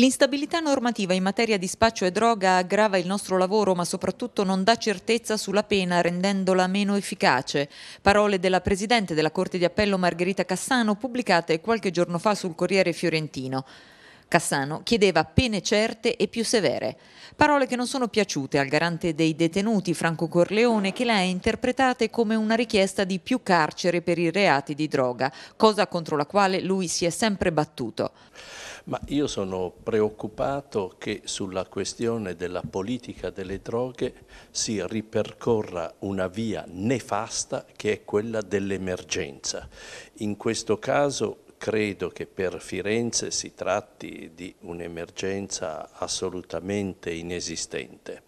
L'instabilità normativa in materia di spaccio e droga aggrava il nostro lavoro, ma soprattutto non dà certezza sulla pena, rendendola meno efficace. Parole della Presidente della Corte di Appello Margherita Cassano, pubblicate qualche giorno fa sul Corriere Fiorentino. Cassano chiedeva pene certe e più severe. Parole che non sono piaciute al garante dei detenuti Franco Corleone che le ha interpretate come una richiesta di più carcere per i reati di droga, cosa contro la quale lui si è sempre battuto ma io sono preoccupato che sulla questione della politica delle droghe si ripercorra una via nefasta che è quella dell'emergenza. In questo caso credo che per Firenze si tratti di un'emergenza assolutamente inesistente.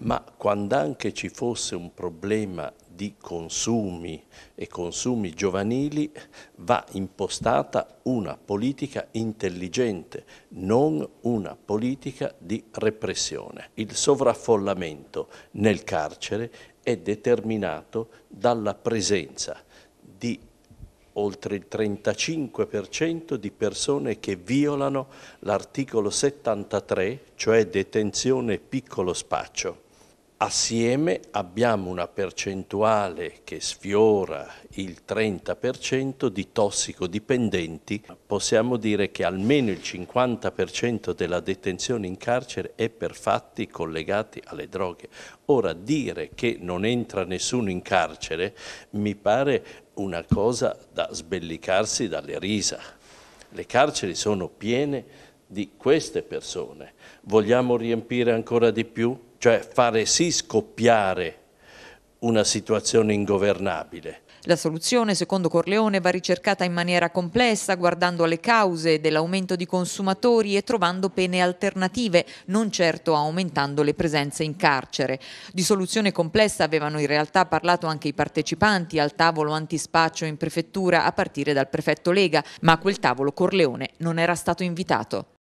Ma quando anche ci fosse un problema di consumi e consumi giovanili va impostata una politica intelligente, non una politica di repressione. Il sovraffollamento nel carcere è determinato dalla presenza di oltre il 35% di persone che violano l'articolo 73, cioè detenzione piccolo spaccio Assieme abbiamo una percentuale che sfiora il 30% di tossicodipendenti. Possiamo dire che almeno il 50% della detenzione in carcere è per fatti collegati alle droghe. Ora dire che non entra nessuno in carcere mi pare una cosa da sbellicarsi dalle risa. Le carceri sono piene di queste persone. Vogliamo riempire ancora di più? cioè fare sì scoppiare una situazione ingovernabile. La soluzione, secondo Corleone, va ricercata in maniera complessa, guardando alle cause dell'aumento di consumatori e trovando pene alternative, non certo aumentando le presenze in carcere. Di soluzione complessa avevano in realtà parlato anche i partecipanti al tavolo antispaccio in prefettura a partire dal prefetto Lega, ma a quel tavolo Corleone non era stato invitato.